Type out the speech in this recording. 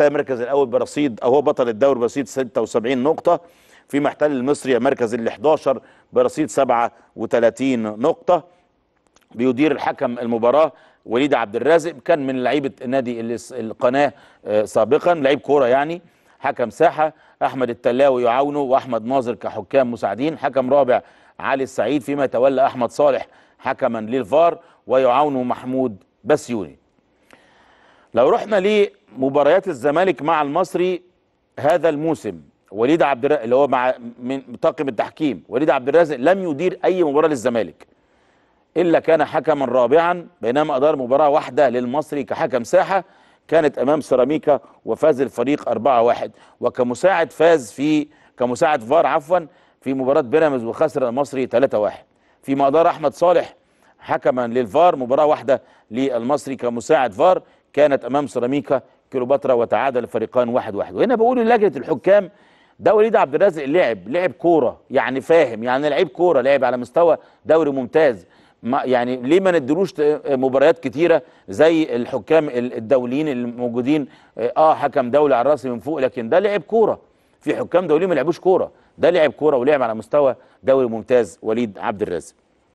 واحتل المركز الاول برصيد او هو بطل الدوري برصيد 76 نقطه فيما احتل المصري المركز ال 11 برصيد 37 نقطه بيدير الحكم المباراه وليد عبد الرازق كان من لعيبه نادي القناه آه، سابقا لعيب كوره يعني حكم ساحه احمد التلاوي يعاونه واحمد ناظر كحكام مساعدين حكم رابع علي السعيد فيما تولى احمد صالح حكما للفار ويعاونه محمود بسيوني لو رحنا لمباريات الزمالك مع المصري هذا الموسم وليد عبد الرازق اللي هو مع من طاقم التحكيم وليد عبد الرازق لم يدير اي مباراه للزمالك الا كان حكما رابعا بينما ادار مباراه واحده للمصري كحكم ساحه كانت امام سيراميكا وفاز الفريق 4-1 وكمساعد فاز في كمساعد فار عفوا في مباراه بيراميدز وخسر المصري 3-1 فيما ادار احمد صالح حكما للفار مباراه واحده للمصري كمساعد فار كانت أمام سيراميكا كيلوباترا وتعادل الفريقان واحد واحد وهنا بقول للجنة الحكام ده وليد عبد الرازق لعب لعب كورة يعني فاهم يعني لعيب كورة لعب على مستوى دوري ممتاز ما يعني ليه ما ندلوش مباريات كتيرة زي الحكام الدوليين الموجودين اه حكم دولي على الرأس من فوق لكن ده لعب كورة في حكام دوليين ما لعبوش كورة ده لعب كورة ولعب على مستوى دوري ممتاز وليد عبد الرازق